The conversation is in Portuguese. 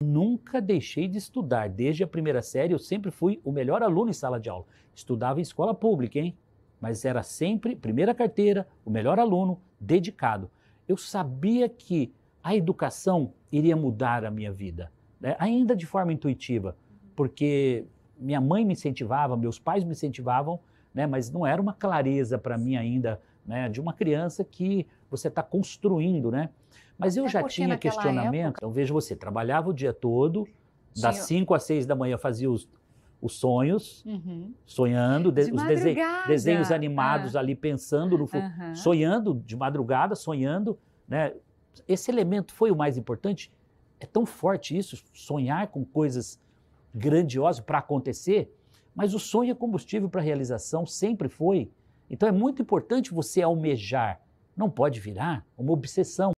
Nunca deixei de estudar. Desde a primeira série, eu sempre fui o melhor aluno em sala de aula. Estudava em escola pública, hein? Mas era sempre primeira carteira, o melhor aluno, dedicado. Eu sabia que a educação iria mudar a minha vida, né? ainda de forma intuitiva, porque minha mãe me incentivava, meus pais me incentivavam, né? mas não era uma clareza para mim ainda né? de uma criança que você está construindo, né? Mas Até eu já tinha questionamento. Então, veja você, trabalhava o dia todo, das 5 às 6 da manhã fazia os, os sonhos, uhum. sonhando, de, de os desenhos animados ah. ali, pensando no uhum. sonhando de madrugada, sonhando. Né? Esse elemento foi o mais importante. É tão forte isso, sonhar com coisas grandiosas para acontecer, mas o sonho é combustível para realização, sempre foi. Então é muito importante você almejar, não pode virar uma obsessão.